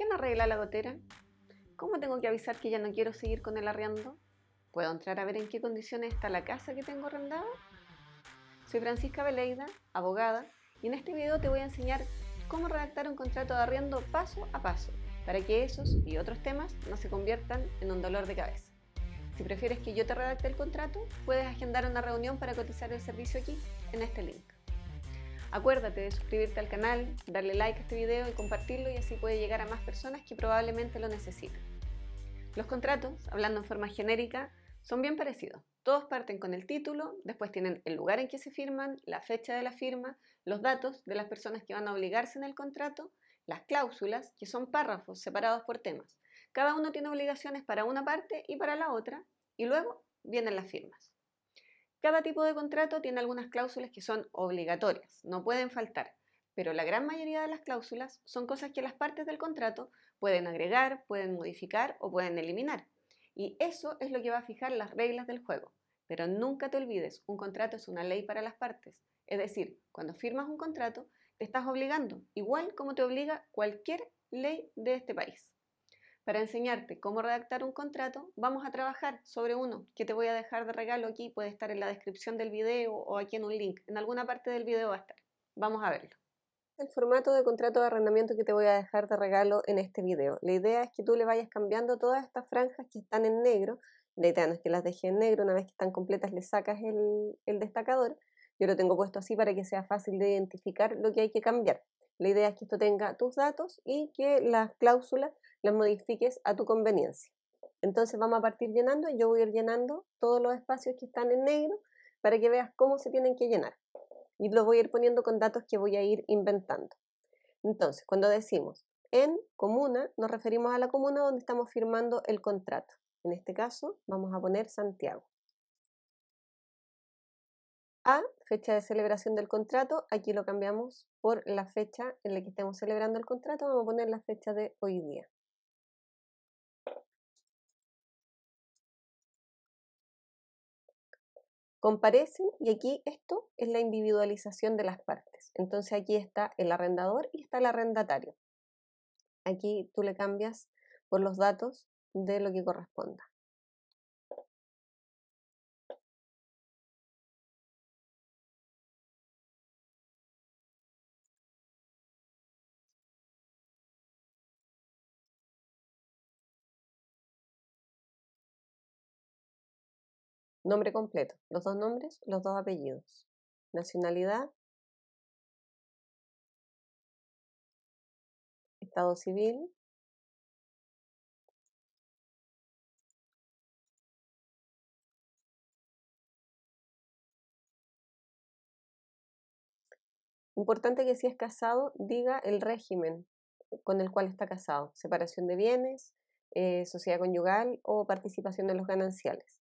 ¿Quién arregla la gotera? ¿Cómo tengo que avisar que ya no quiero seguir con el arriendo? ¿Puedo entrar a ver en qué condiciones está la casa que tengo arrendada? Soy Francisca Veleida, abogada, y en este video te voy a enseñar cómo redactar un contrato de arriendo paso a paso, para que esos y otros temas no se conviertan en un dolor de cabeza. Si prefieres que yo te redacte el contrato, puedes agendar una reunión para cotizar el servicio aquí, en este link. Acuérdate de suscribirte al canal, darle like a este video y compartirlo y así puede llegar a más personas que probablemente lo necesiten. Los contratos, hablando en forma genérica, son bien parecidos. Todos parten con el título, después tienen el lugar en que se firman, la fecha de la firma, los datos de las personas que van a obligarse en el contrato, las cláusulas, que son párrafos separados por temas. Cada uno tiene obligaciones para una parte y para la otra, y luego vienen las firmas. Cada tipo de contrato tiene algunas cláusulas que son obligatorias, no pueden faltar, pero la gran mayoría de las cláusulas son cosas que las partes del contrato pueden agregar, pueden modificar o pueden eliminar. Y eso es lo que va a fijar las reglas del juego. Pero nunca te olvides, un contrato es una ley para las partes. Es decir, cuando firmas un contrato, te estás obligando, igual como te obliga cualquier ley de este país. Para enseñarte cómo redactar un contrato, vamos a trabajar sobre uno que te voy a dejar de regalo aquí, puede estar en la descripción del video o aquí en un link, en alguna parte del video va a estar. Vamos a verlo. El formato de contrato de arrendamiento que te voy a dejar de regalo en este video. La idea es que tú le vayas cambiando todas estas franjas que están en negro. La idea no es que las dejes en negro, una vez que están completas le sacas el, el destacador. Yo lo tengo puesto así para que sea fácil de identificar lo que hay que cambiar. La idea es que esto tenga tus datos y que las cláusulas las modifiques a tu conveniencia. Entonces vamos a partir llenando, y yo voy a ir llenando todos los espacios que están en negro para que veas cómo se tienen que llenar. Y los voy a ir poniendo con datos que voy a ir inventando. Entonces, cuando decimos en comuna, nos referimos a la comuna donde estamos firmando el contrato. En este caso, vamos a poner Santiago fecha de celebración del contrato. Aquí lo cambiamos por la fecha en la que estemos celebrando el contrato. Vamos a poner la fecha de hoy día. Comparecen y aquí esto es la individualización de las partes. Entonces aquí está el arrendador y está el arrendatario. Aquí tú le cambias por los datos de lo que corresponda. Nombre completo, los dos nombres, los dos apellidos. Nacionalidad, estado civil, Importante que si es casado, diga el régimen con el cual está casado, separación de bienes, eh, sociedad conyugal o participación de los gananciales.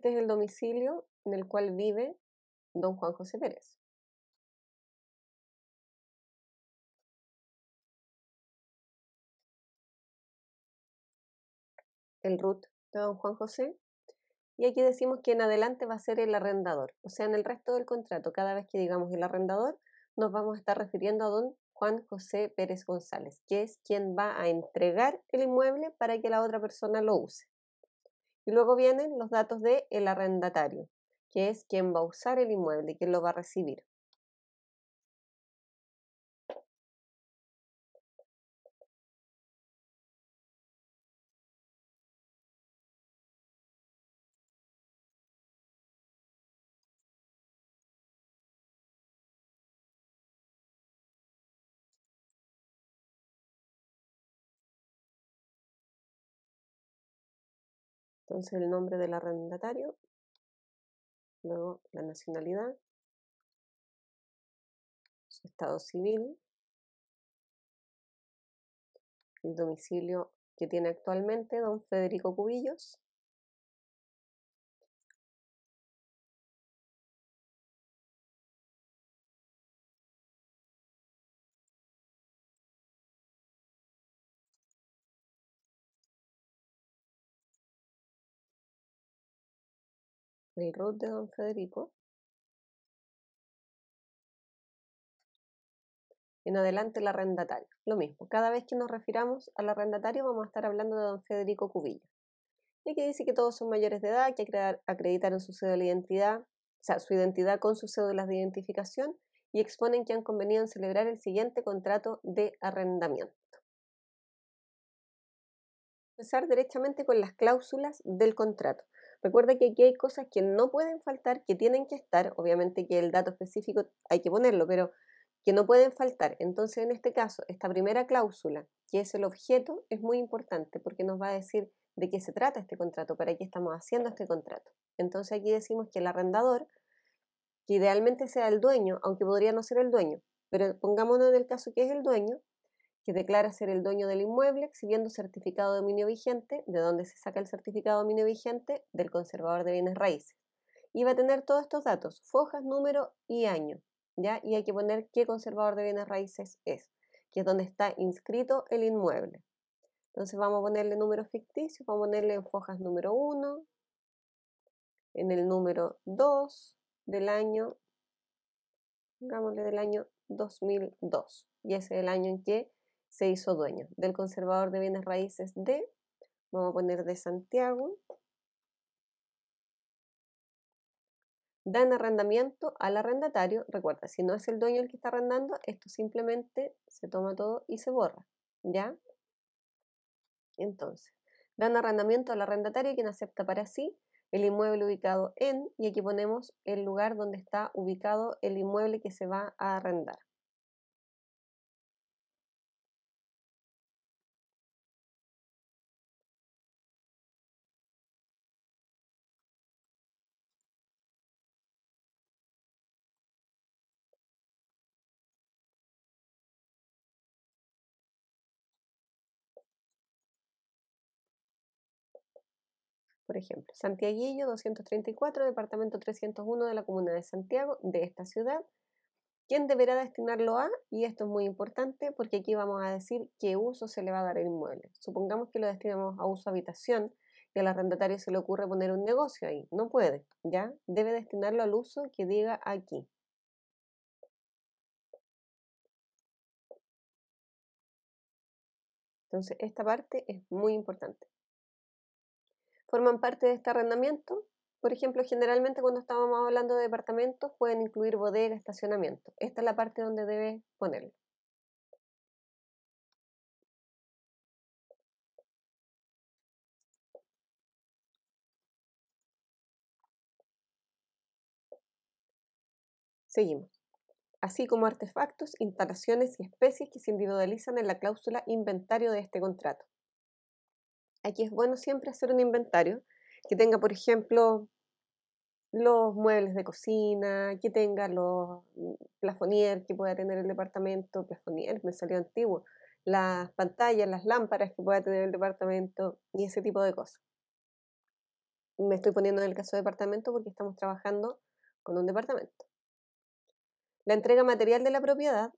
Este es el domicilio en el cual vive don Juan José Pérez. El root de don Juan José. Y aquí decimos que en adelante va a ser el arrendador. O sea, en el resto del contrato, cada vez que digamos el arrendador, nos vamos a estar refiriendo a don Juan José Pérez González, que es quien va a entregar el inmueble para que la otra persona lo use. Y luego vienen los datos del el arrendatario, que es quien va a usar el inmueble, y quien lo va a recibir. Entonces el nombre del arrendatario, luego la nacionalidad, su estado civil, el domicilio que tiene actualmente don Federico Cubillos, el root de don Federico. En adelante el arrendatario. Lo mismo, cada vez que nos refiramos al arrendatario vamos a estar hablando de don Federico Cubillo, Y que dice que todos son mayores de edad, que acreditaron su cédula de identidad, o sea, su identidad con sus cédulas de identificación y exponen que han convenido en celebrar el siguiente contrato de arrendamiento. Empezar directamente con las cláusulas del contrato. Recuerda que aquí hay cosas que no pueden faltar, que tienen que estar, obviamente que el dato específico hay que ponerlo, pero que no pueden faltar. Entonces, en este caso, esta primera cláusula, que es el objeto, es muy importante porque nos va a decir de qué se trata este contrato, para qué estamos haciendo este contrato. Entonces, aquí decimos que el arrendador, que idealmente sea el dueño, aunque podría no ser el dueño, pero pongámonos en el caso que es el dueño, que declara ser el dueño del inmueble exhibiendo certificado de dominio vigente, de donde se saca el certificado de dominio vigente del conservador de bienes raíces. Y va a tener todos estos datos, fojas, número y año, ¿ya? Y hay que poner qué conservador de bienes raíces es, que es donde está inscrito el inmueble. Entonces vamos a ponerle número ficticio, vamos a ponerle en fojas número 1, en el número 2 del año, digámosle del año 2002. Y ese es el año en que se hizo dueño del conservador de bienes raíces de, vamos a poner de Santiago, Dan arrendamiento al arrendatario. Recuerda, si no es el dueño el que está arrendando, esto simplemente se toma todo y se borra. ¿Ya? Entonces, dan arrendamiento al arrendatario quien acepta para sí el inmueble ubicado en, y aquí ponemos el lugar donde está ubicado el inmueble que se va a arrendar. por ejemplo, Santiaguillo 234, departamento 301 de la Comuna de Santiago, de esta ciudad, ¿Quién deberá destinarlo a, y esto es muy importante porque aquí vamos a decir qué uso se le va a dar el inmueble. Supongamos que lo destinamos a uso habitación y al arrendatario se le ocurre poner un negocio ahí, no puede, ¿ya? Debe destinarlo al uso que diga aquí. Entonces, esta parte es muy importante forman parte de este arrendamiento. Por ejemplo, generalmente cuando estábamos hablando de departamentos pueden incluir bodega, estacionamiento. Esta es la parte donde debe ponerlo. Seguimos. Así como artefactos, instalaciones y especies que se individualizan en la cláusula inventario de este contrato. Aquí es bueno siempre hacer un inventario que tenga, por ejemplo, los muebles de cocina, que tenga los mm, plafonier que pueda tener el departamento, plafonier me salió antiguo, las pantallas, las lámparas que pueda tener el departamento y ese tipo de cosas. Me estoy poniendo en el caso de departamento porque estamos trabajando con un departamento. La entrega material de la propiedad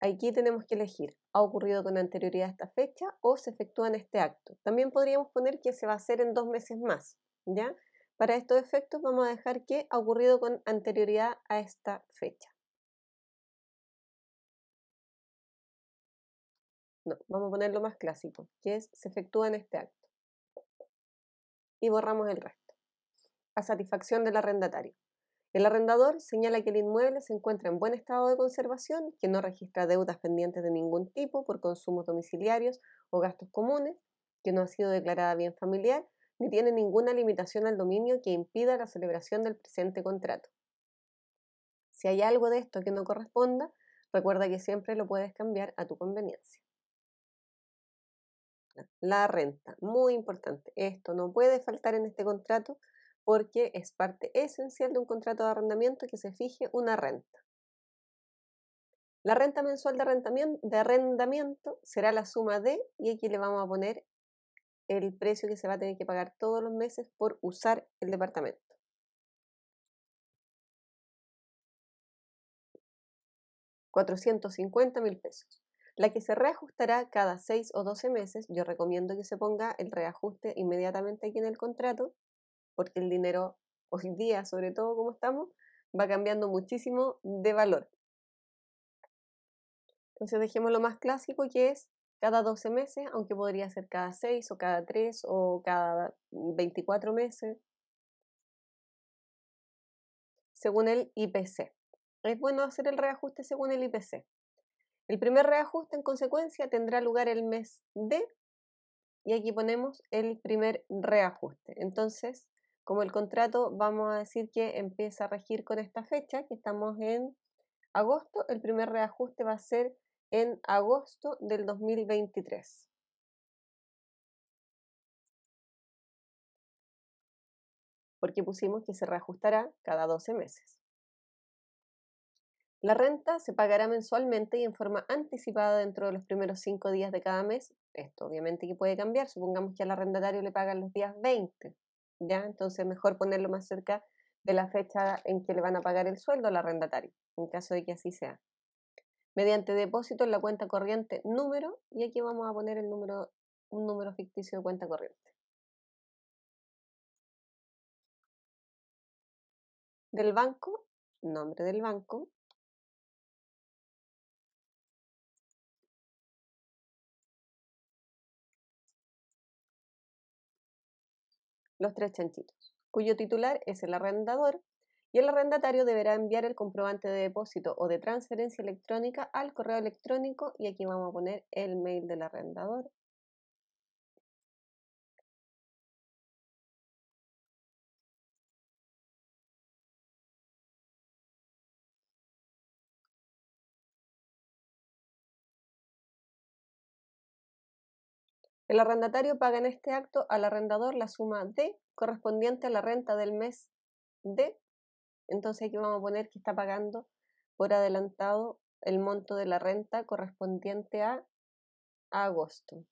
Aquí tenemos que elegir, ¿ha ocurrido con anterioridad a esta fecha o se efectúa en este acto? También podríamos poner que se va a hacer en dos meses más, ¿ya? Para estos efectos vamos a dejar que ha ocurrido con anterioridad a esta fecha. No, vamos a poner lo más clásico, que es se efectúa en este acto. Y borramos el resto. A satisfacción del arrendatario. El arrendador señala que el inmueble se encuentra en buen estado de conservación, que no registra deudas pendientes de ningún tipo por consumos domiciliarios o gastos comunes, que no ha sido declarada bien familiar, ni tiene ninguna limitación al dominio que impida la celebración del presente contrato. Si hay algo de esto que no corresponda, recuerda que siempre lo puedes cambiar a tu conveniencia. La renta, muy importante. Esto no puede faltar en este contrato porque es parte esencial de un contrato de arrendamiento que se fije una renta. La renta mensual de arrendamiento, será la suma de, y aquí le vamos a poner el precio que se va a tener que pagar todos los meses por usar el departamento. $450,000 mil pesos, la que se reajustará cada 6 o 12 meses. Yo recomiendo que se ponga el reajuste inmediatamente aquí en el contrato porque el dinero hoy día, sobre todo como estamos, va cambiando muchísimo de valor. Entonces dejemos lo más clásico que es cada 12 meses, aunque podría ser cada 6 o cada 3 o cada 24 meses, según el IPC. Es bueno hacer el reajuste según el IPC. El primer reajuste, en consecuencia, tendrá lugar el mes D y aquí ponemos el primer reajuste. Entonces, como el contrato, vamos a decir que empieza a regir con esta fecha, que estamos en agosto, el primer reajuste va a ser en agosto del 2023. Porque pusimos que se reajustará cada 12 meses. La renta se pagará mensualmente y en forma anticipada dentro de los primeros 5 días de cada mes. Esto obviamente que puede cambiar, supongamos que al arrendatario le pagan los días 20 ¿ya? Entonces, mejor ponerlo más cerca de la fecha en que le van a pagar el sueldo al arrendatario, en caso de que así sea. Mediante depósito en la cuenta corriente número, y aquí vamos a poner el número, un número ficticio de cuenta corriente. Del banco, nombre del banco, Los Tres Chanchitos, cuyo titular es el arrendador y el arrendatario deberá enviar el comprobante de depósito o de transferencia electrónica al correo electrónico y aquí vamos a poner el mail del arrendador El arrendatario paga en este acto al arrendador la suma D correspondiente a la renta del mes D. Entonces aquí vamos a poner que está pagando por adelantado el monto de la renta correspondiente a, a agosto.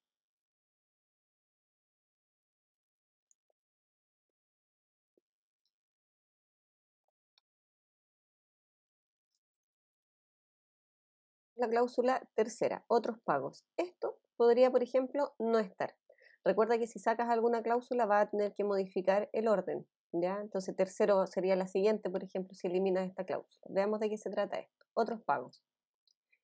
la cláusula tercera, otros pagos. Esto podría, por ejemplo, no estar. Recuerda que si sacas alguna cláusula va a tener que modificar el orden, ¿ya? Entonces tercero sería la siguiente, por ejemplo, si eliminas esta cláusula. Veamos de qué se trata esto. Otros pagos.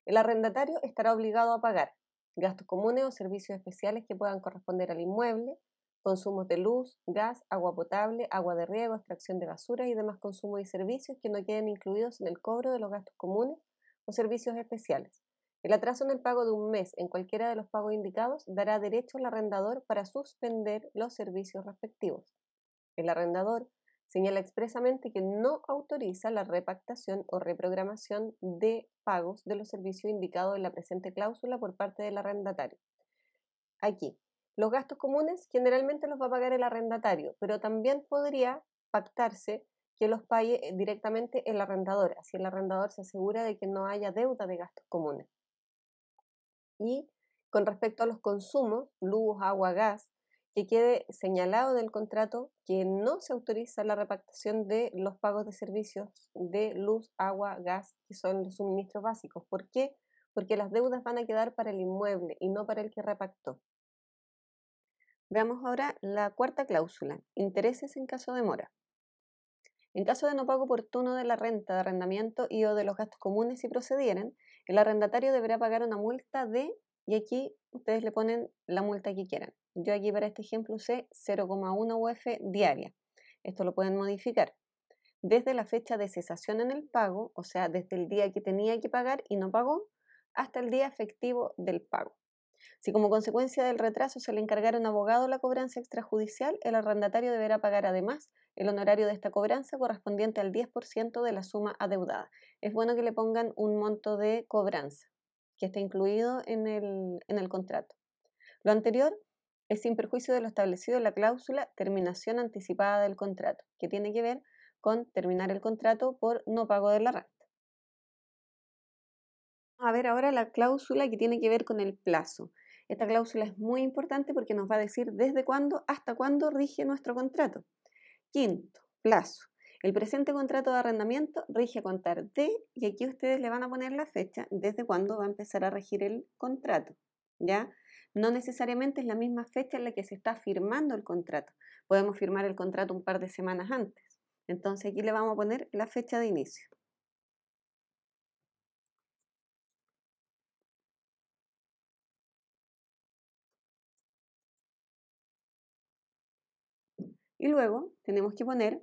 El arrendatario estará obligado a pagar gastos comunes o servicios especiales que puedan corresponder al inmueble, consumos de luz, gas, agua potable, agua de riego, extracción de basura y demás consumos y servicios que no queden incluidos en el cobro de los gastos comunes o servicios especiales. El atraso en el pago de un mes en cualquiera de los pagos indicados dará derecho al arrendador para suspender los servicios respectivos. El arrendador señala expresamente que no autoriza la repactación o reprogramación de pagos de los servicios indicados en la presente cláusula por parte del arrendatario. Aquí, los gastos comunes generalmente los va a pagar el arrendatario, pero también podría pactarse que los pague eh, directamente el arrendador. Así el arrendador se asegura de que no haya deuda de gastos comunes y con respecto a los consumos, luz, agua, gas, que quede señalado en el contrato que no se autoriza la repactación de los pagos de servicios de luz, agua, gas, que son los suministros básicos. ¿Por qué? Porque las deudas van a quedar para el inmueble y no para el que repactó. Veamos ahora la cuarta cláusula, intereses en caso de mora. En caso de no pago oportuno de la renta de arrendamiento y o de los gastos comunes si procedieran, el arrendatario deberá pagar una multa de, y aquí ustedes le ponen la multa que quieran. Yo aquí para este ejemplo usé 0,1 UF diaria. Esto lo pueden modificar. Desde la fecha de cesación en el pago, o sea, desde el día que tenía que pagar y no pagó, hasta el día efectivo del pago. Si como consecuencia del retraso se le encargara un abogado la cobranza extrajudicial, el arrendatario deberá pagar además el honorario de esta cobranza correspondiente al 10% de la suma adeudada. Es bueno que le pongan un monto de cobranza que esté incluido en el, en el contrato. Lo anterior es sin perjuicio de lo establecido en la cláusula terminación anticipada del contrato, que tiene que ver con terminar el contrato por no pago de la a ver ahora la cláusula que tiene que ver con el plazo. Esta cláusula es muy importante porque nos va a decir desde cuándo hasta cuándo rige nuestro contrato. Quinto, plazo. El presente contrato de arrendamiento rige a contar de, y aquí ustedes le van a poner la fecha desde cuándo va a empezar a regir el contrato. ¿Ya? No necesariamente es la misma fecha en la que se está firmando el contrato. Podemos firmar el contrato un par de semanas antes. Entonces aquí le vamos a poner la fecha de inicio. Y luego tenemos que poner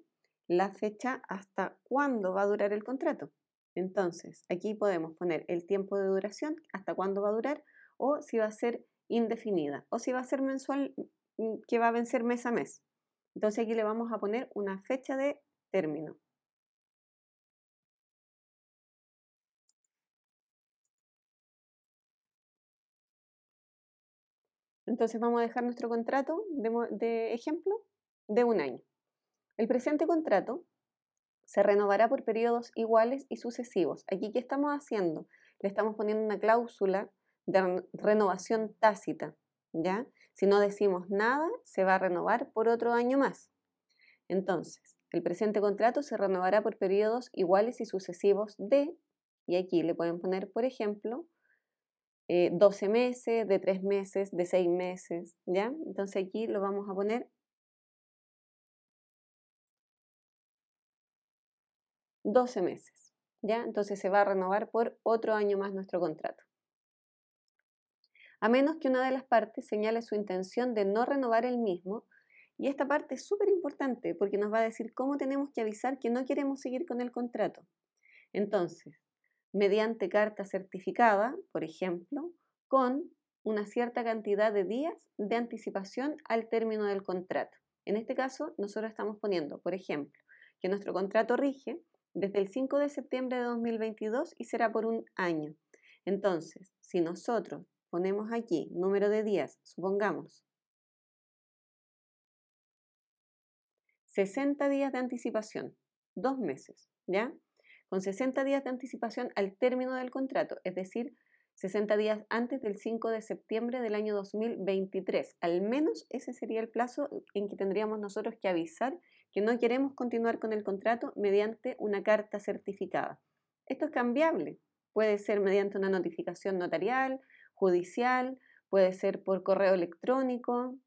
la fecha hasta cuándo va a durar el contrato. Entonces, aquí podemos poner el tiempo de duración, hasta cuándo va a durar, o si va a ser indefinida, o si va a ser mensual mm, que va a vencer mes a mes. Entonces aquí le vamos a poner una fecha de término. Entonces vamos a dejar nuestro contrato de, ejemplo de un año. El presente contrato se renovará por periodos iguales y sucesivos. Aquí, ¿qué estamos haciendo? Le estamos poniendo una cláusula de renovación tácita, ¿ya? Si no decimos nada, se va a renovar por otro año más. Entonces, el presente contrato se renovará por periodos iguales y sucesivos de, y aquí le pueden poner, por ejemplo, 12 eh, meses, de 3 meses, de 6 meses, ¿ya? Entonces aquí lo vamos a poner 12 meses, ¿ya? Entonces se va a renovar por otro año más nuestro contrato. A menos que una de las partes señale su intención de no renovar el mismo, y esta parte es súper importante porque nos va a decir cómo tenemos que avisar que no queremos seguir con el contrato. Entonces, mediante carta certificada, por ejemplo, con una cierta cantidad de días de anticipación al término del contrato. En este caso, nosotros estamos poniendo, por ejemplo, que nuestro contrato rige desde el 5 de septiembre de 2022 y será por un año. Entonces, si nosotros ponemos aquí número de días, supongamos 60 días de anticipación, dos meses, ¿ya? Con 60 días de anticipación al término del contrato, es decir, 60 días antes del 5 de septiembre del año 2023. Al menos ese sería el plazo en que tendríamos nosotros que avisar que no queremos continuar con el contrato mediante una carta certificada. Esto es cambiable. Puede ser mediante una notificación notarial, judicial, puede ser por correo electrónico,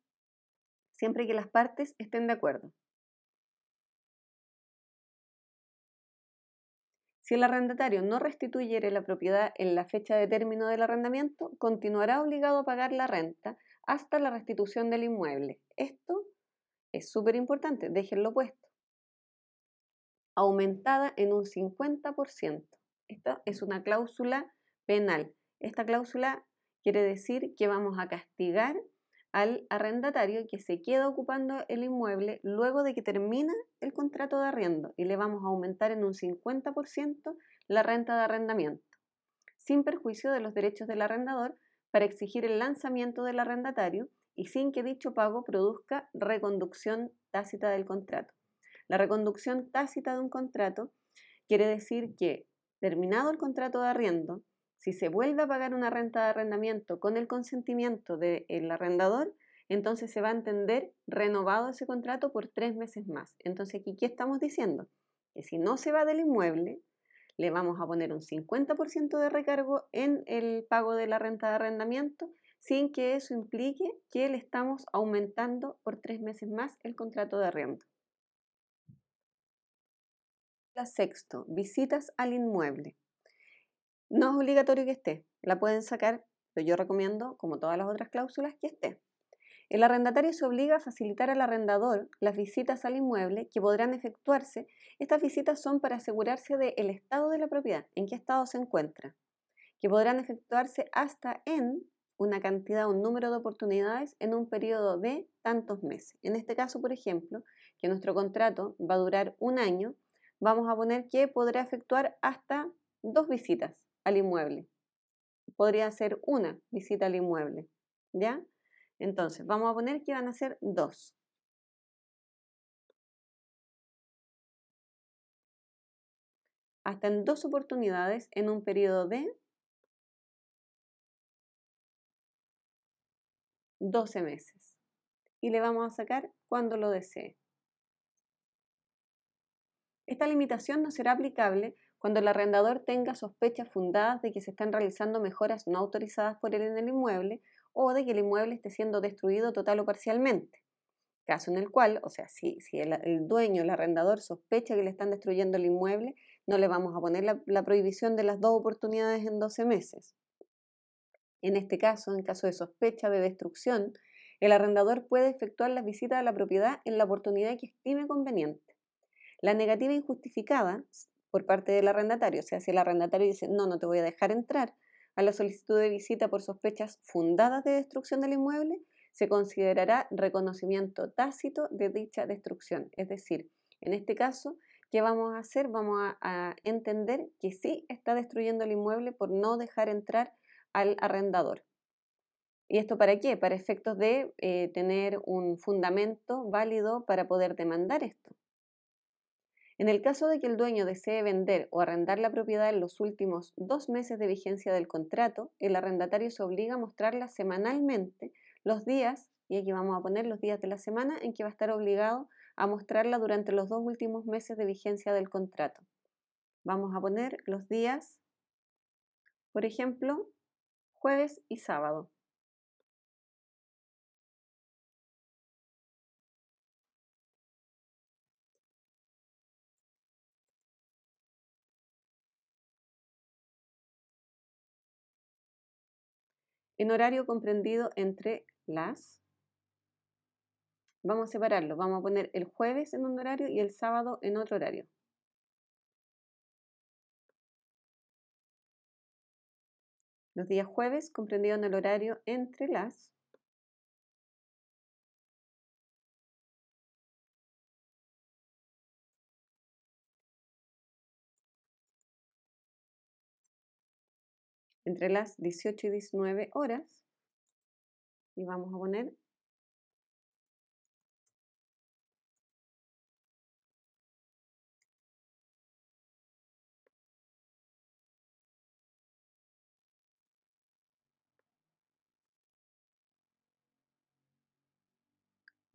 siempre que las partes estén de acuerdo. Si el arrendatario no restituyere la propiedad en la fecha de término del arrendamiento, continuará obligado a pagar la renta hasta la restitución del inmueble. Esto es súper importante, déjenlo puesto. Aumentada en un 50%. Esta es una cláusula penal. Esta cláusula quiere decir que vamos a castigar al arrendatario que se queda ocupando el inmueble luego de que termina el contrato de arriendo y le vamos a aumentar en un 50% la renta de arrendamiento, sin perjuicio de los derechos del arrendador para exigir el lanzamiento del arrendatario y sin que dicho pago produzca reconducción tácita del contrato. La reconducción tácita de un contrato quiere decir que, terminado el contrato de arriendo, si se vuelve a pagar una renta de arrendamiento con el consentimiento del arrendador, entonces se va a entender renovado ese contrato por tres meses más. Entonces aquí, ¿qué estamos diciendo? Que si no se va del inmueble, le vamos a poner un 50% de recargo en el pago de la renta de arrendamiento sin que eso implique que le estamos aumentando por tres meses más el contrato de arriendo. La sexto, visitas al inmueble. No es obligatorio que esté, la pueden sacar, pero yo recomiendo, como todas las otras cláusulas, que esté. El arrendatario se obliga a facilitar al arrendador las visitas al inmueble que podrán efectuarse. Estas visitas son para asegurarse del el estado de la propiedad, en qué estado se encuentra, que podrán efectuarse hasta en una cantidad, un número de oportunidades en un periodo de tantos meses. En este caso, por ejemplo, que nuestro contrato va a durar un año, vamos a poner que podrá efectuar hasta dos visitas al inmueble. Podría ser una visita al inmueble, ¿ya? Entonces, vamos a poner que van a ser dos. Hasta en dos oportunidades en un periodo de 12 meses. Y le vamos a sacar cuando lo desee. Esta limitación no será aplicable cuando el arrendador tenga sospechas fundadas de que se están realizando mejoras no autorizadas por él en el inmueble o de que el inmueble esté siendo destruido total o parcialmente. Caso en el cual, o sea, si, si el, dueño, el arrendador sospecha que le están destruyendo el inmueble, no le vamos a poner la, la prohibición de las dos oportunidades en 12 meses. En este caso, en caso de sospecha de destrucción, el arrendador puede efectuar la visita a la propiedad en la oportunidad que estime conveniente. La negativa injustificada por parte del arrendatario, o sea, si el arrendatario dice no, no te voy a dejar entrar a la solicitud de visita por sospechas fundadas de destrucción del inmueble, se considerará reconocimiento tácito de dicha destrucción. Es decir, en este caso, ¿qué vamos a hacer? Vamos a, a entender que sí está destruyendo el inmueble por no dejar entrar al arrendador. ¿Y esto para qué? Para efectos de eh, tener un fundamento válido para poder demandar esto. En el caso de que el dueño desee vender o arrendar la propiedad en los últimos dos meses de vigencia del contrato, el arrendatario se obliga a mostrarla semanalmente los días, y aquí vamos a poner los días de la semana, en que va a estar obligado a mostrarla durante los dos últimos meses de vigencia del contrato. Vamos a poner los días, por ejemplo, jueves y sábado. En horario comprendido entre las... Vamos a separarlo, vamos a poner el jueves en un horario y el sábado en otro horario. Los días jueves, comprendido en el horario entre las 18 y 19 horas. Y vamos a poner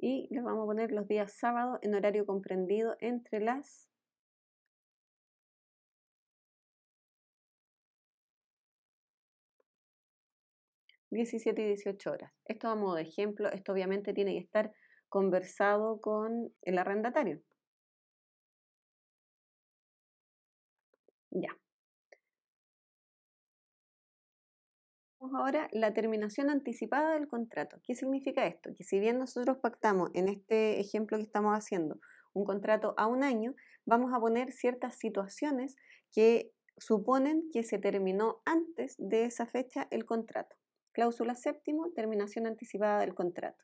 y le vamos a poner los días sábado en horario comprendido entre las 17 y 18 horas. Esto a modo de ejemplo, esto obviamente tiene que estar conversado con el arrendatario. Ya. ahora la terminación anticipada del contrato. ¿Qué significa esto? Que si bien nosotros pactamos en este ejemplo que estamos haciendo un contrato a un año, vamos a poner ciertas situaciones que suponen que se terminó antes de esa fecha el contrato. Cláusula séptimo, terminación anticipada del contrato.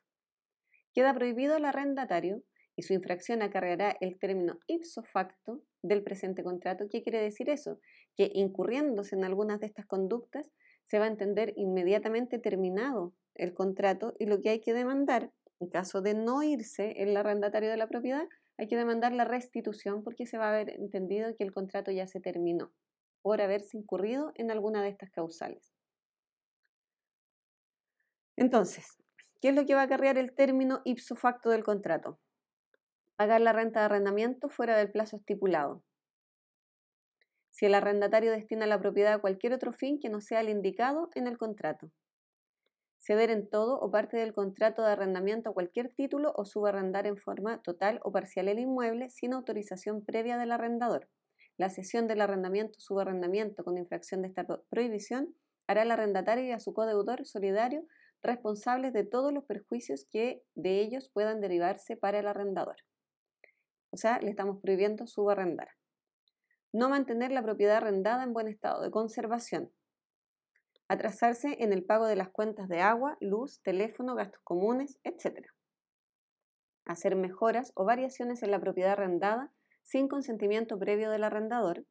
Queda prohibido al arrendatario y su infracción acarreará el término ipso facto del presente contrato. ¿Qué quiere decir eso? Que incurriéndose en algunas de estas conductas, se va a entender inmediatamente terminado el contrato y lo que hay que demandar, en caso de no irse el arrendatario de la propiedad, hay que demandar la restitución porque se va a haber entendido que el contrato ya se terminó por haberse incurrido en alguna de estas causales. Entonces, ¿qué es lo que va a acarrear el término ipso facto del contrato? Pagar la renta de arrendamiento fuera del plazo estipulado si el arrendatario destina la propiedad a cualquier otro fin que no sea el indicado en el contrato. Ceder en todo o parte del contrato de arrendamiento a cualquier título o subarrendar en forma total o parcial el inmueble sin autorización previa del arrendador. La cesión del arrendamiento o subarrendamiento con infracción de esta prohibición hará al arrendatario y a su codeudor solidario responsables de todos los perjuicios que de ellos puedan derivarse para el arrendador. O sea, le estamos prohibiendo subarrendar no mantener la propiedad arrendada en buen estado de conservación, atrasarse en el pago de las cuentas de agua, luz, teléfono, gastos comunes, etc. Hacer mejoras o variaciones en la propiedad arrendada sin consentimiento previo del arrendador,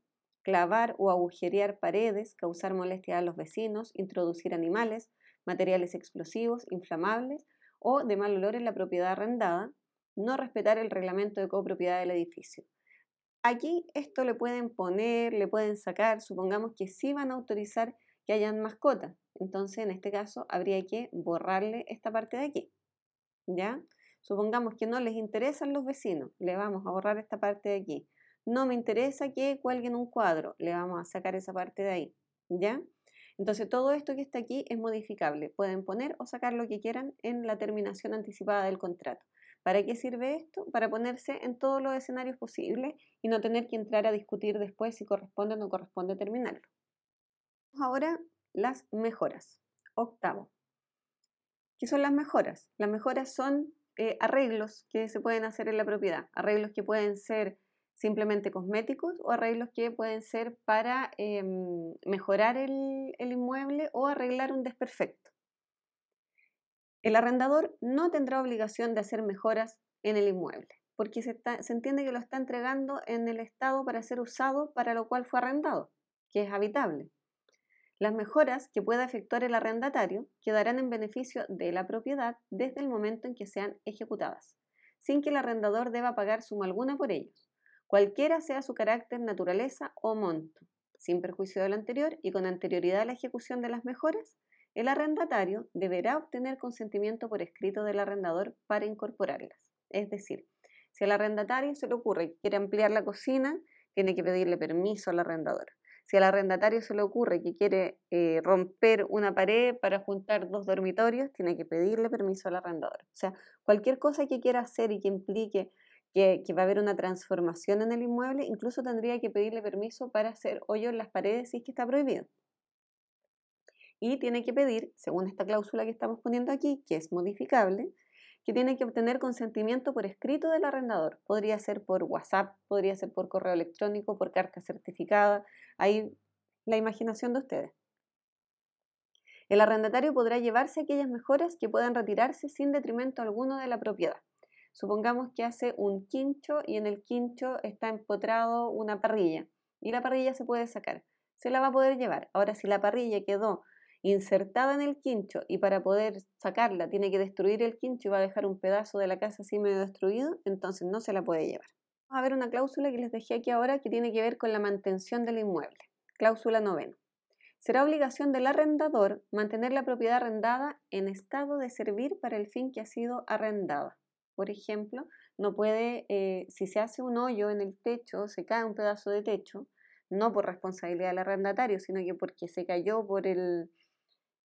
clavar o agujerear paredes, causar molestia a los vecinos, introducir animales, materiales explosivos, inflamables o de mal olor en la propiedad arrendada, no respetar el reglamento de copropiedad del edificio, Aquí esto le pueden poner, le pueden sacar, supongamos que sí van a autorizar que hayan mascotas. Entonces, en este caso, habría que borrarle esta parte de aquí. ¿Ya? Supongamos que no les interesan los vecinos, le vamos a borrar esta parte de aquí. No me interesa que cuelguen un cuadro, le vamos a sacar esa parte de ahí. ¿Ya? Entonces, todo esto que está aquí es modificable. Pueden poner o sacar lo que quieran en la terminación anticipada del contrato. ¿Para qué sirve esto? Para ponerse en todos los escenarios posibles y no tener que entrar a discutir después si corresponde o no corresponde terminarlo. Ahora, las mejoras. Octavo. ¿Qué son las mejoras? Las mejoras son eh, arreglos que se pueden hacer en la propiedad, arreglos que pueden ser simplemente cosméticos o arreglos que pueden ser para em, mejorar el inmueble o arreglar un desperfecto. El arrendador no tendrá obligación de hacer mejoras en el inmueble, porque se, entiende que lo está entregando en el estado para ser usado para lo cual fue arrendado, que es habitable. Las mejoras que pueda efectuar el arrendatario quedarán en beneficio de la propiedad desde el momento en que sean ejecutadas, sin que el arrendador deba pagar suma alguna por ellos, cualquiera sea su carácter, naturaleza o monto, sin perjuicio de lo anterior y con anterioridad a la ejecución de las mejoras, el arrendatario deberá obtener consentimiento por escrito del arrendador para incorporarlas. Es decir, si al arrendatario se le ocurre que quiere ampliar la cocina, tiene que pedirle permiso al arrendador. Si al arrendatario se le ocurre que quiere eh, romper una pared para juntar dos dormitorios, tiene que pedirle permiso al arrendador. O sea, cualquier cosa que quiera hacer y que implique que, que, va a haber una transformación en el inmueble, incluso tendría que pedirle permiso para hacer hoyos en las paredes si es que está prohibido y tiene que pedir, según esta cláusula que estamos poniendo aquí, que es modificable, que tiene que obtener consentimiento por escrito del arrendador. Podría ser por WhatsApp, podría ser por correo electrónico, por carta certificada. Ahí la imaginación de ustedes. El arrendatario podrá llevarse aquellas mejoras que puedan retirarse sin detrimento alguno de la propiedad. Supongamos que hace un quincho y en el quincho está empotrado una parrilla y la parrilla se puede sacar. Se la va a poder llevar. Ahora, si la parrilla quedó insertada en el quincho y para poder sacarla tiene que destruir el quincho y va a dejar un pedazo de la casa así medio destruido, entonces no se la puede llevar. Vamos a ver una cláusula que les dejé aquí ahora que tiene que ver con la mantención del inmueble. Cláusula novena. Será obligación del arrendador mantener la propiedad arrendada en estado de servir para el fin que ha sido arrendada. Por ejemplo, no puede, eh, si se hace un hoyo en el techo, se cae un pedazo de techo, no por responsabilidad del arrendatario, sino que porque se cayó por el,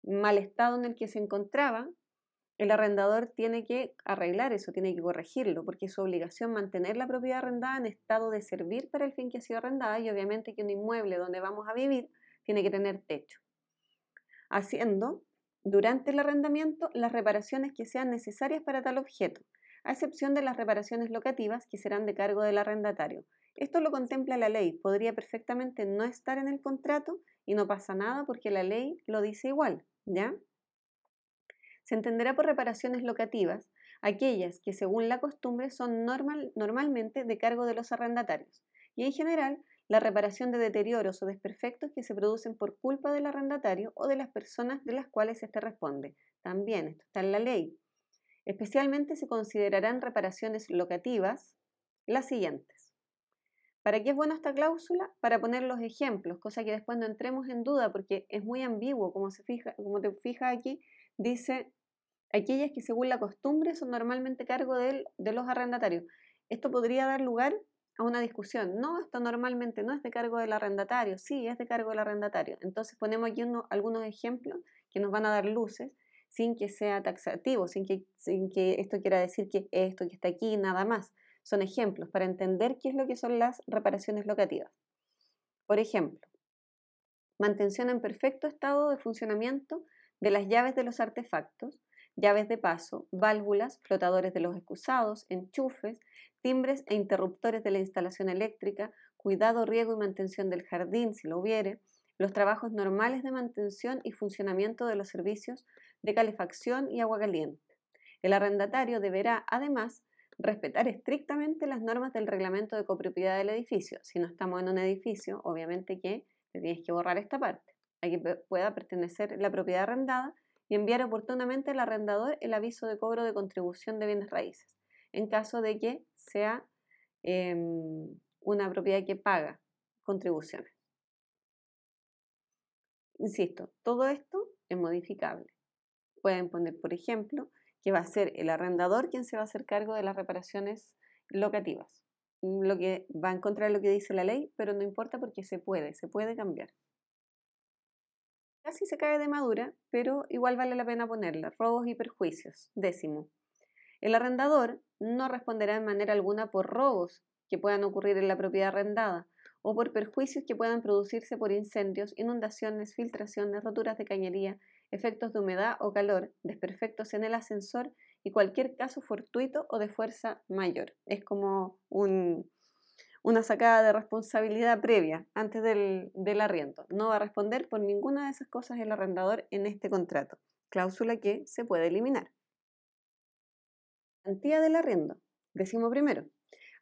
mal estado en el que se encontraba, el arrendador tiene que arreglar eso, tiene que corregirlo, porque es su obligación mantener la propiedad arrendada en estado de servir para el fin que ha sido arrendada y obviamente que un inmueble donde vamos a vivir tiene que tener techo. Haciendo durante el arrendamiento las reparaciones que sean necesarias para tal objeto, a excepción de las reparaciones locativas que serán de cargo del arrendatario. Esto lo contempla la ley, podría perfectamente no estar en el contrato y no pasa nada porque la ley lo dice igual. ¿ya? Se entenderá por reparaciones locativas aquellas que según la costumbre son normal, normalmente de cargo de los arrendatarios y en general la reparación de deterioros o desperfectos que se producen por culpa del arrendatario o de las personas de las cuales éste responde. También, esto está en la ley. Especialmente se considerarán reparaciones locativas las siguientes. ¿Para qué es buena esta cláusula? Para poner los ejemplos, cosa que después no entremos en duda porque es muy ambiguo, como, se fija, como te fijas aquí, dice aquellas que según la costumbre son normalmente cargo de, de los arrendatarios. Esto podría dar lugar a una discusión. No, esto normalmente no es de cargo del arrendatario, sí, es de cargo del arrendatario. Entonces ponemos aquí algunos ejemplos que nos van a dar luces sin que sea taxativo, sin que, sin que esto quiera decir que esto que está aquí, nada más son ejemplos para entender qué es lo que son las reparaciones locativas. Por ejemplo, mantención en perfecto estado de funcionamiento de las llaves de los artefactos, llaves de paso, válvulas, flotadores de los excusados, enchufes, timbres e interruptores de la instalación eléctrica, cuidado, riego y mantención del jardín si lo hubiere, los trabajos normales de mantención y funcionamiento de los servicios de calefacción y agua caliente. El arrendatario deberá, además, respetar estrictamente las normas del reglamento de copropiedad del edificio. Si no estamos en un edificio, obviamente que tienes que borrar esta parte, Hay que pueda pertenecer la propiedad arrendada y enviar oportunamente al arrendador el aviso de cobro de contribución de bienes raíces, en caso de que sea em, una propiedad que paga contribuciones. Insisto, todo esto es modificable. Pueden poner, por ejemplo, que va a ser el arrendador quien se va a hacer cargo de las reparaciones locativas. Mm, lo que va en contra de lo que dice la ley, pero no importa porque se puede, se puede cambiar. Casi se cae de madura, pero igual vale la pena ponerla. Robos y perjuicios. Décimo. El arrendador no responderá de manera alguna por robos que puedan ocurrir en la propiedad arrendada o por perjuicios que puedan producirse por incendios, inundaciones, filtraciones, roturas de cañería, efectos de humedad o calor, desperfectos en el ascensor y cualquier caso fortuito o de fuerza mayor. Es como una sacada de responsabilidad previa antes del, arriendo. No va a responder por ninguna de esas cosas el arrendador en este contrato, cláusula que se puede eliminar. Garantía del arriendo, Decimos primero.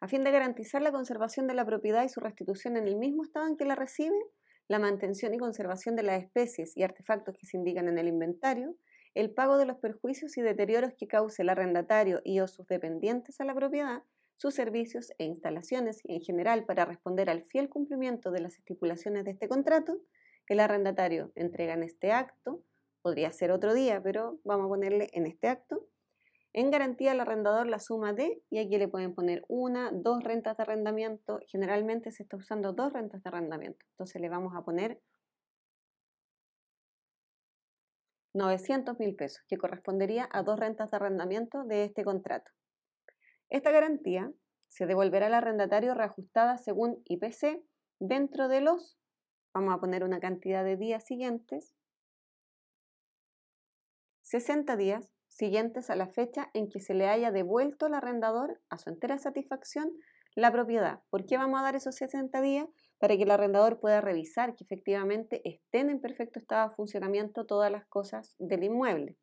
A fin de garantizar la conservación de la propiedad y su restitución en el mismo estado en que la recibe, la mantención y conservación de las especies y artefactos que se indican en el inventario, el pago de los perjuicios y deterioros que cause el arrendatario y o sus dependientes a la propiedad, sus servicios e instalaciones en general para responder al fiel cumplimiento de las estipulaciones de este contrato, el arrendatario entrega en este acto, podría ser otro día, pero vamos a ponerle en este acto, en garantía al arrendador la suma de, y aquí le pueden poner una, dos rentas de arrendamiento. Generalmente se está usando dos rentas de arrendamiento. Entonces le vamos a poner 900 mil pesos, que correspondería a dos rentas de arrendamiento de este contrato. Esta garantía se devolverá al arrendatario reajustada según IPC dentro de los, vamos a poner una cantidad de días siguientes, 60 días siguientes a la fecha en que se le haya devuelto al arrendador a su entera satisfacción la propiedad. ¿Por qué vamos a dar esos 60 días? Para que el arrendador pueda revisar que efectivamente estén en perfecto estado de funcionamiento todas las cosas del inmueble.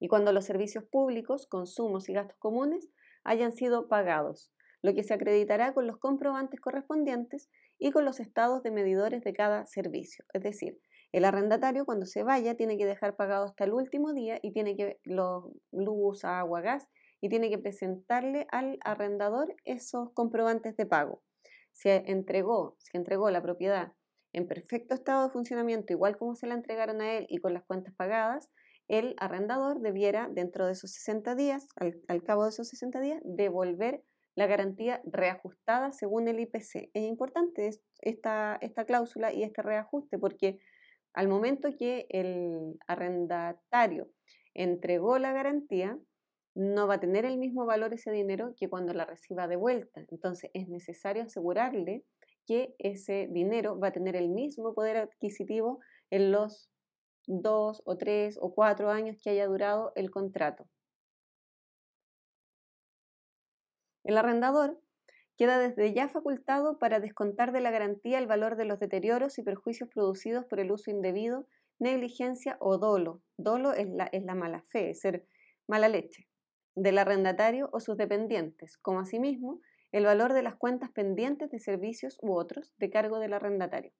Y cuando los servicios públicos, consumos y gastos comunes hayan sido pagados, lo que se acreditará con los comprobantes correspondientes y con los estados de medidores de cada servicio. Es decir, el arrendatario cuando se vaya tiene que dejar pagado hasta el último día y tiene que los luz, agua, gas y tiene que presentarle al arrendador esos comprobantes de pago. Si entregó, entregó la propiedad en perfecto estado de funcionamiento, igual como se la entregaron a él y con las cuentas pagadas, el arrendador debiera, dentro de esos 60 días, al, cabo de esos 60 días, devolver la garantía reajustada según el IPC. Es importante esta, esta cláusula y este reajuste porque al momento que el arrendatario entregó la garantía, no va a tener el mismo valor ese dinero que cuando la reciba de vuelta. Entonces es necesario asegurarle que ese dinero va a tener el mismo poder adquisitivo en los dos o tres o cuatro años que haya durado el contrato. El arrendador queda desde ya facultado para descontar de la garantía el valor de los deterioros y perjuicios producidos por el uso indebido, negligencia o dolo. Dolo es la, mala fe, es ser mala leche, del arrendatario o sus dependientes, como asimismo el valor de las cuentas pendientes de servicios u otros de cargo del arrendatario.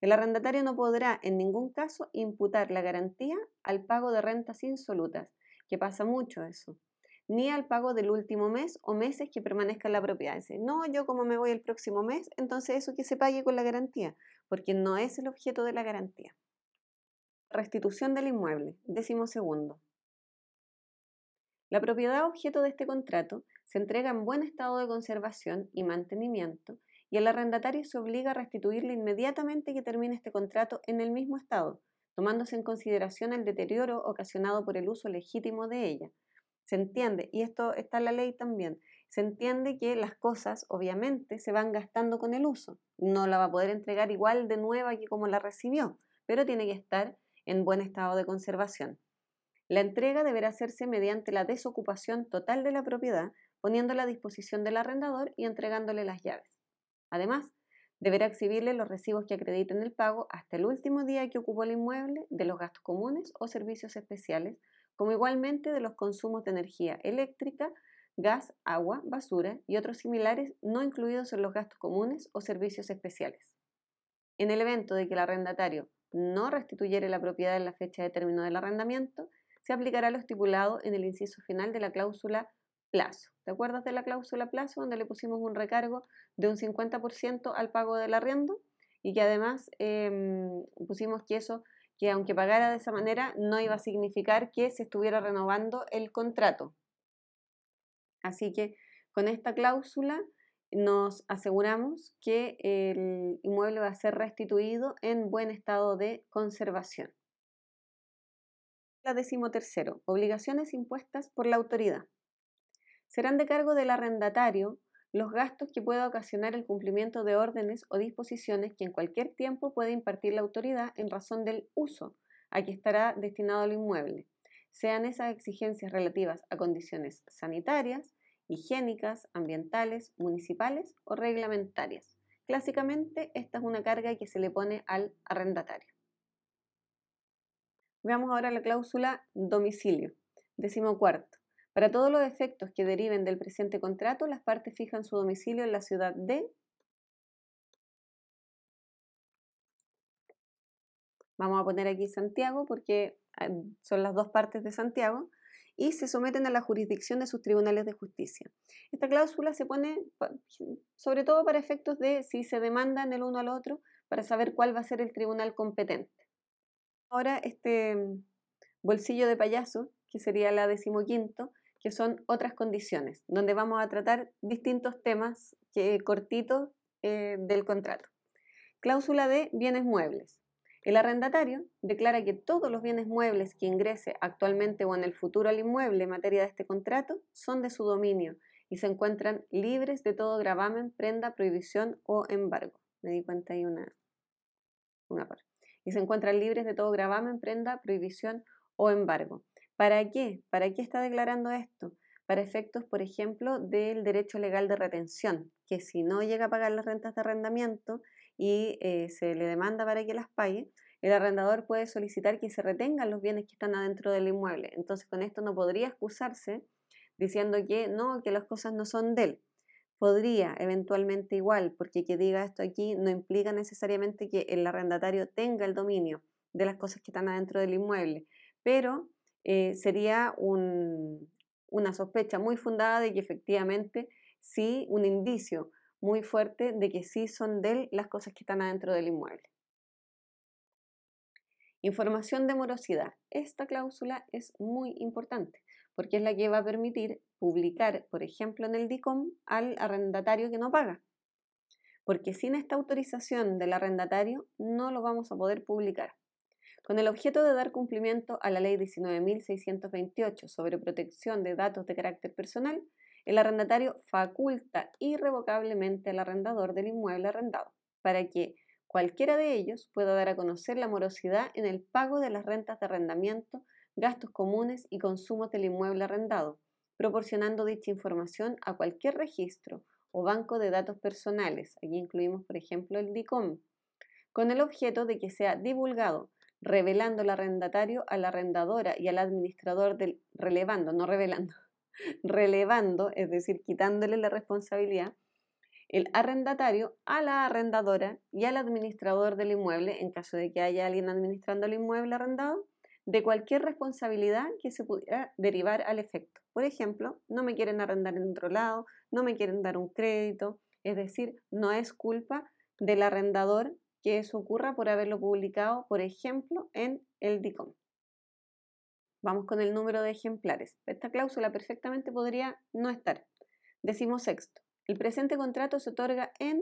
El arrendatario no podrá en ningún caso imputar la garantía al pago de rentas insolutas, que pasa mucho eso ni al pago del último mes o meses que permanezca en la propiedad. Dice, no, yo como me voy el próximo mes, entonces eso que se pague con la garantía, porque no es el objeto de la garantía. Restitución del inmueble, décimo segundo. La propiedad objeto de este contrato se entrega en buen estado de conservación y mantenimiento y el arrendatario se obliga a restituirle inmediatamente que termine este contrato en el mismo estado, tomándose en consideración el deterioro ocasionado por el uso legítimo de ella, se entiende, y esto está en la ley también, se entiende que las cosas obviamente se van gastando con el uso. No la va a poder entregar igual de nueva que como la recibió, pero tiene que estar en buen estado de conservación. La entrega deberá hacerse mediante la desocupación total de la propiedad, poniéndola a disposición del arrendador y entregándole las llaves. Además, deberá exhibirle los recibos que acrediten el pago hasta el último día que ocupó el inmueble de los gastos comunes o servicios especiales como igualmente de los consumos de energía eléctrica, gas, agua, basura y otros similares no incluidos en los gastos comunes o servicios especiales. En el evento de que el arrendatario no restituyere la propiedad en la fecha de término del arrendamiento, se aplicará lo estipulado en el inciso final de la cláusula plazo. ¿Te acuerdas de la cláusula plazo donde le pusimos un recargo de un 50% al pago del arriendo y que además em, pusimos que eso que aunque pagara de esa manera, no iba a significar que se estuviera renovando el contrato. Así que con esta cláusula nos aseguramos que el inmueble va a ser restituido en buen estado de conservación. La tercero, obligaciones impuestas por la autoridad. Serán de cargo del arrendatario los gastos que pueda ocasionar el cumplimiento de órdenes o disposiciones que en cualquier tiempo puede impartir la autoridad en razón del uso a que estará destinado el inmueble, sean esas exigencias relativas a condiciones sanitarias, higiénicas, ambientales, municipales o reglamentarias. Clásicamente, esta es una carga que se le pone al arrendatario. Veamos ahora la cláusula domicilio, decimocuarto. Para todos los efectos que deriven del presente contrato, las partes fijan su domicilio en la ciudad de... Vamos a poner aquí Santiago porque ah, son las dos partes de Santiago y se someten a la jurisdicción de sus tribunales de justicia. Esta cláusula se pone sobre todo para efectos de si se demandan el uno al otro para saber cuál va a ser el tribunal competente. Ahora este mm, bolsillo de payaso, que sería la decimoquinto, que son otras condiciones, donde vamos a tratar distintos temas que, eh, cortitos eh, del contrato. Cláusula de bienes muebles. El arrendatario declara que todos los bienes muebles que ingrese actualmente o en el futuro al inmueble en materia de este contrato son de su dominio y se encuentran libres de todo gravamen, prenda, prohibición o embargo. Me di cuenta ahí una, una parte. Y se encuentran libres de todo gravamen, prenda, prohibición o embargo. ¿Para qué? ¿Para qué está declarando esto? Para efectos, por ejemplo, del derecho legal de retención, que si no llega a pagar las rentas de arrendamiento y eh, se le demanda para que las pague, el arrendador puede solicitar que se retengan los bienes que están adentro del inmueble. Entonces, con esto no podría excusarse diciendo que no, que las cosas no son de él. Podría eventualmente igual, porque que diga esto aquí no implica necesariamente que el arrendatario tenga el dominio de las cosas que están adentro del inmueble, pero eh, sería una sospecha muy fundada de que efectivamente sí, un indicio muy fuerte de que sí son de él las cosas que están adentro del inmueble. Información de morosidad. Esta cláusula es muy importante porque es la que va a permitir publicar, por ejemplo, en el DICOM al arrendatario que no paga. Porque sin esta autorización del arrendatario no lo vamos a poder publicar con el objeto de dar cumplimiento a la Ley 19.628 sobre protección de datos de carácter personal, el arrendatario faculta irrevocablemente al arrendador del inmueble arrendado para que cualquiera de ellos pueda dar a conocer la morosidad en el pago de las rentas de arrendamiento, gastos comunes y consumos del inmueble arrendado, proporcionando dicha información a cualquier registro o banco de datos personales, aquí incluimos por ejemplo el DICOM, con el objeto de que sea divulgado revelando el arrendatario, a la arrendadora y al administrador del relevando, no revelando, relevando, es decir, quitándole la responsabilidad, el arrendatario a la arrendadora y al administrador del inmueble, en caso de que haya alguien administrando el inmueble arrendado, de cualquier responsabilidad que se pudiera derivar al efecto. Por ejemplo, no me quieren arrendar en otro lado, no me quieren dar un crédito, es decir, no es culpa del arrendador que eso ocurra por haberlo publicado, por ejemplo, en el DICOM. Vamos con el número de ejemplares. Esta cláusula perfectamente podría no estar. Decimos sexto. El presente contrato se otorga en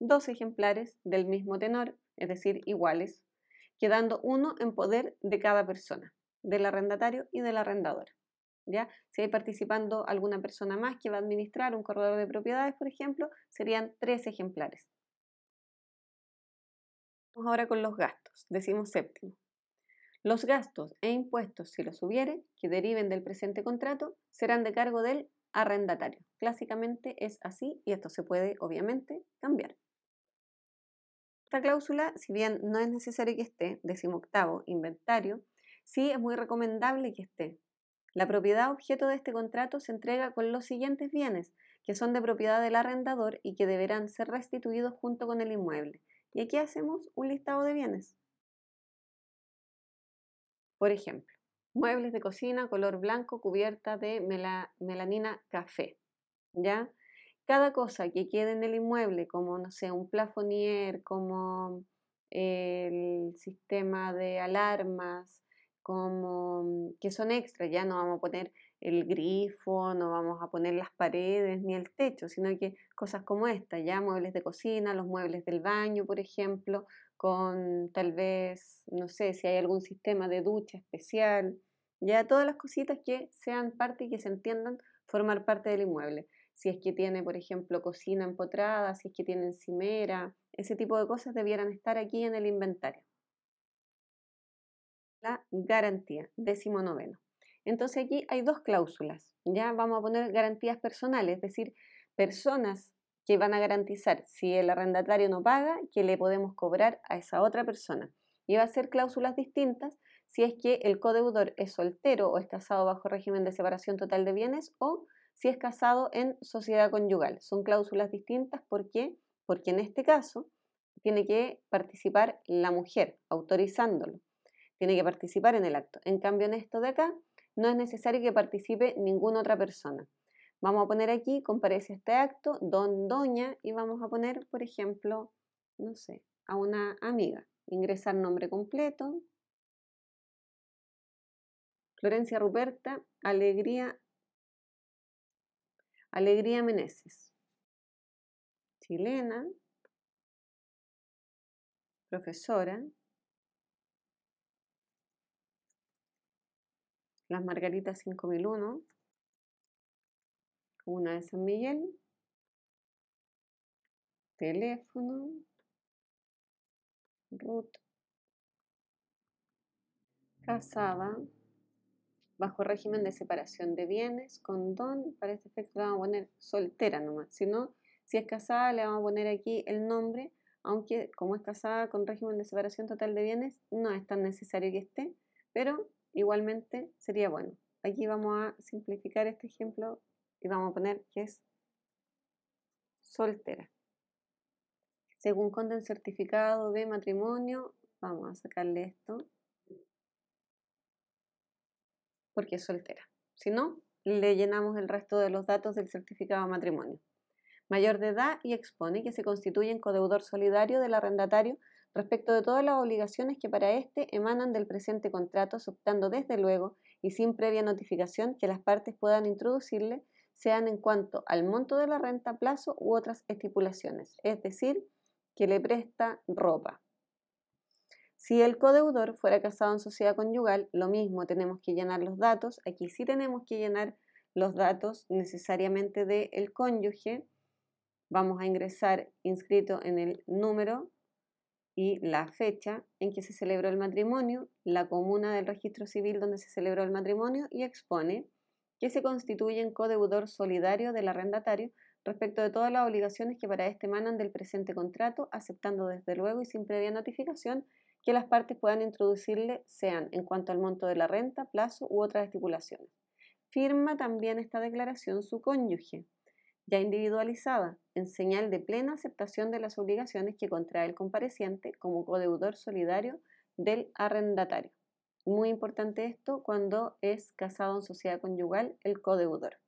dos ejemplares del mismo tenor, es decir, iguales, quedando uno en poder de cada persona, del arrendatario y del arrendador. Si hay participando alguna persona más que va a administrar un corredor de propiedades, por ejemplo, serían tres ejemplares. Vamos ahora con los gastos, decimos séptimo. Los gastos e impuestos, si los hubiere, que deriven del presente contrato, serán de cargo del arrendatario. Clásicamente es así y esto se puede, obviamente, cambiar. Esta cláusula, si bien no es necesario que esté, octavo, inventario, sí es muy recomendable que esté, la propiedad objeto de este contrato se entrega con los siguientes bienes, que son de propiedad del arrendador y que deberán ser restituidos junto con el inmueble. Y aquí hacemos un listado de bienes. Por ejemplo, muebles de cocina color blanco cubierta de melanina café. ¿Ya? Cada cosa que quede en el inmueble, como no un plafonier, como eh, el sistema de alarmas, como mm, que son extras, ya no vamos a poner el grifo, no vamos a poner las paredes ni el techo, sino que cosas como esta, ya muebles de cocina, los muebles del baño, por ejemplo, con tal vez, no sé, si hay algún sistema de ducha especial, ya todas las cositas que sean parte y que se entiendan formar parte del inmueble. Si es que tiene, por ejemplo, cocina empotrada, si es que tiene encimera, ese tipo de cosas debieran estar aquí en el inventario la garantía, décimo noveno. Entonces aquí hay dos cláusulas. Ya vamos a poner garantías personales, es decir, personas que van a garantizar si el arrendatario no paga, que le podemos cobrar a esa otra persona. Y va a ser cláusulas distintas si es que el codeudor es soltero o es casado bajo régimen de separación total de bienes o si es casado en sociedad conyugal. Son cláusulas distintas ¿por qué? porque en este caso tiene que participar la mujer autorizándolo tiene que participar en el acto. En cambio, en esto de acá, no es necesario que participe ninguna otra persona. Vamos a poner aquí, comparece este acto, don, doña, y vamos a poner, por ejemplo, no sé, a una amiga. Ingresar nombre completo. Florencia Ruperta, Alegría, Alegría Meneses, chilena, profesora, las margaritas 5001, una de San Miguel, teléfono, root, casada, bajo régimen de separación de bienes, con don, para este efecto le vamos a poner soltera nomás, si no, si es casada le vamos a poner aquí el nombre, aunque como es casada con régimen de separación total de bienes, no es tan necesario que esté, pero igualmente sería bueno. Aquí vamos a simplificar este ejemplo y vamos a poner que es soltera. Según conden el certificado de matrimonio, vamos a sacarle esto porque es soltera. Si no, le llenamos el resto de los datos del certificado de matrimonio. Mayor de edad y expone que se constituye en codeudor solidario del arrendatario respecto de todas las obligaciones que para éste emanan del presente contrato, optando desde luego y sin previa notificación que las partes puedan introducirle, sean en cuanto al monto de la renta, plazo u otras estipulaciones, es decir, que le presta ropa. Si el codeudor fuera casado en sociedad conyugal, lo mismo, tenemos que llenar los datos. Aquí sí tenemos que llenar los datos necesariamente del cónyuge. Vamos a ingresar inscrito en el número y la fecha en que se celebró el matrimonio, la comuna del registro civil donde se celebró el matrimonio y expone que se constituye en codeudor solidario del arrendatario respecto de todas las obligaciones que para este emanan del presente contrato, aceptando desde luego y sin previa notificación que las partes puedan introducirle sean en cuanto al monto de la renta, plazo u otras estipulaciones. Firma también esta declaración su cónyuge, ya individualizada, en señal de plena aceptación de las obligaciones que contrae el compareciente como codeudor solidario del arrendatario. Muy importante esto cuando es casado en sociedad conyugal el codeudor.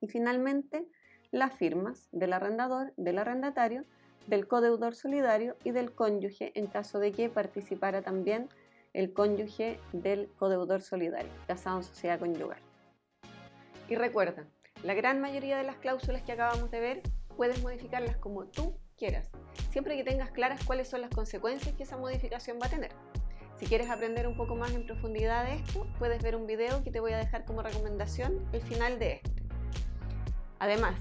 Y finalmente, las firmas del arrendador, del arrendatario, del codeudor solidario y del cónyuge en caso de que participara también el cónyuge del codeudor solidario, casado en sociedad conyugal. Y recuerda, la gran mayoría de las cláusulas que acabamos de ver puedes modificarlas como tú quieras, siempre que tengas claras cuáles son las consecuencias que esa modificación va a tener. Si quieres aprender un poco más en profundidad de esto, puedes ver un video que te voy a dejar como recomendación el final de este. Además,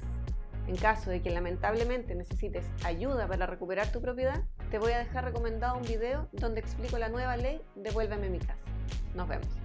en caso de que lamentablemente necesites ayuda para recuperar tu propiedad, te voy a dejar recomendado un video donde explico la nueva ley Devuélveme mi casa. Nos vemos.